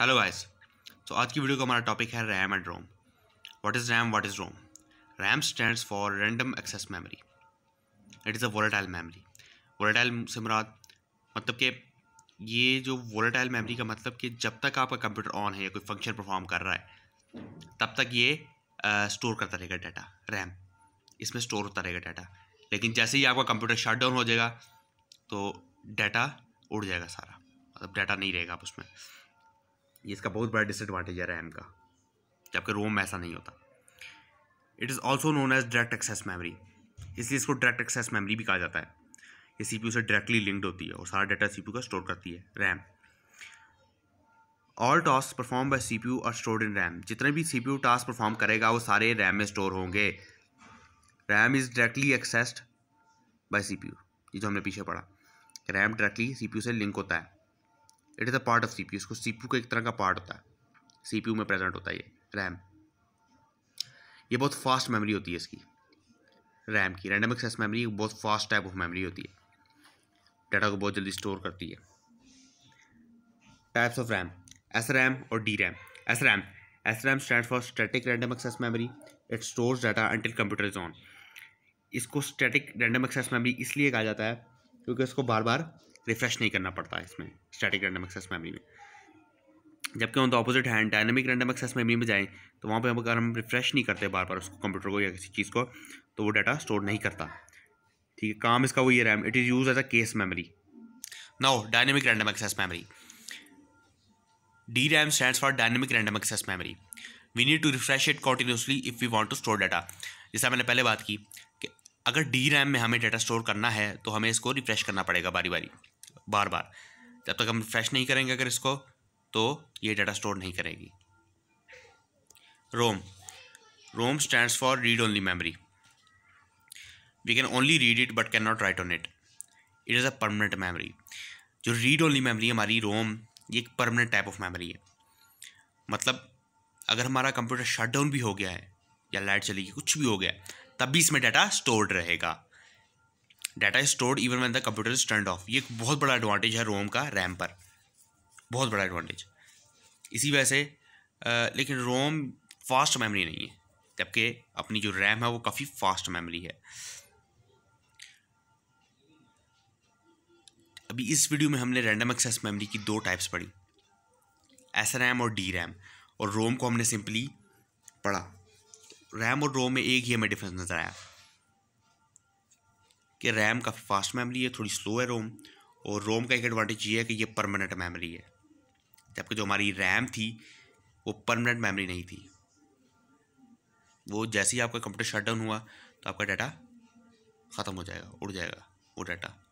hello guys तो आज की वीडियो का हमारा टॉपिक है RAM and ROM what is RAM what is ROM RAM stands for random access memory it is a volatile memory volatile से मुराद मतलब कि ये जो वोलेटाइल मेमोरी का मतलब कि जब तक आपका कंप्यूटर ऑन है या कोई फंक्शन परफॉर्म कर रहा है तब तक ये स्टोर करता रहेगा डाटा रैम इसमें स्टोर होता रहेगा डाटा लेकिन जैसे ही आपका कंप्यूटर शट डाउन हो जाएगा तो डाटा उड़ जाएगा सारा मतलब डाटा नहीं रहेगा आप उसमें ये इसका बहुत बड़ा डिसएडवांटेज है रैम का जबकि रोम में ऐसा नहीं होता it is also known as direct access memory इसलिए इसको डायरेक्ट एक्सेस मेमरी भी कहा जाता है ये सी से डायरेक्टली लिंक्ड होती है और सारा डाटा सी का स्टोर करती है RAM all task perform by C P U are store in RAM जितने भी C P U task perform करेगा वो सारे रैम में स्टोर होंगे RAM is directly accessed by C P U ये जो हमने पीछे पढ़ा RAM directly C P U से लिंक होता है it is a part of C P इसको सी पी का एक तरह का पार्ट होता है सी यू में प्रेजेंट होता है ये रैम ये बहुत फास्ट मेमोरी होती है इसकी रैम की रैंडम एक्सेस मेमोरी बहुत फास्ट टाइप ऑफ मेमोरी होती है डाटा को बहुत जल्दी स्टोर करती है types of RAM S RAM और D RAM S RAM S RAM stand for static random access memory it store data until computer is on इसको स्टैटिक रैंडम एक्सेस मेमोरी इसलिए कहा जाता है क्योंकि इसको बार बार रिफ्रेश नहीं करना पड़ता इसमें स्टैटिक रैंडम एक्सेस मेमोरी में जबकि on the opposite hand dynamic random access memory में जाएँ तो वहाँ पर अगर हम रिफ्रेश नहीं करते बार बार उसको कंप्यूटर को या किसी चीज़ को तो वो डाटा स्टोर नहीं करता ठीक है काम इसका वो ये RAM it is use as a case memory now dynamic random access memory D RAM stand for dynamic random access memory we need to refresh it continuously if we want to store data जैसा मैंने पहले बात की कि अगर D RAM में हमें data store करना है तो हमें इसको रिफ्रेश करना पड़ेगा बारी बारी बार बार जब तक हम फ्रेश नहीं करेंगे अगर इसको तो ये डाटा स्टोर नहीं करेगी ROM ROM stand for read only memory we can only read it but can not write on it it is a permanent memory जो रीड ओनली मेमरी हमारी रोम ये एक परमानेंट टाइप ऑफ मेमरी है मतलब अगर हमारा computer shut down भी हो गया है या लाइट चली गई कुछ भी हो गया तब भी इसमें डाटा स्टोर्ड रहेगा data is stored even when the computer is turn off ये एक बहुत बड़ा एडवांटेज है रोम का रैम पर बहुत बड़ा एडवांटेज इसी वजह से लेकिन रोम फास्ट मेमोरी नहीं है जबकि अपनी जो रैम है वो काफ़ी फास्ट मेमोरी है अभी इस वीडियो में हमने रैंडम एक्सेस मेमोरी की दो टाइप्स पढ़ी एस रैम और डी रैम और रोम को हमने सिंपली पढ़ा रैम और रोम में एक ही हमें डिफरेंस नज़र आया कि रैम काफ़ी फास्ट मेमोरी है थोड़ी स्लो है रोम और रोम का एक एडवांटेज ये है कि ये परमानेंट मेमोरी है जबकि जो हमारी रैम थी वो परमानेंट मेमोरी नहीं थी वो जैसे ही आपका कंप्यूटर शट डाउन हुआ तो आपका डाटा ख़त्म हो जाएगा उड़ जाएगा वो डाटा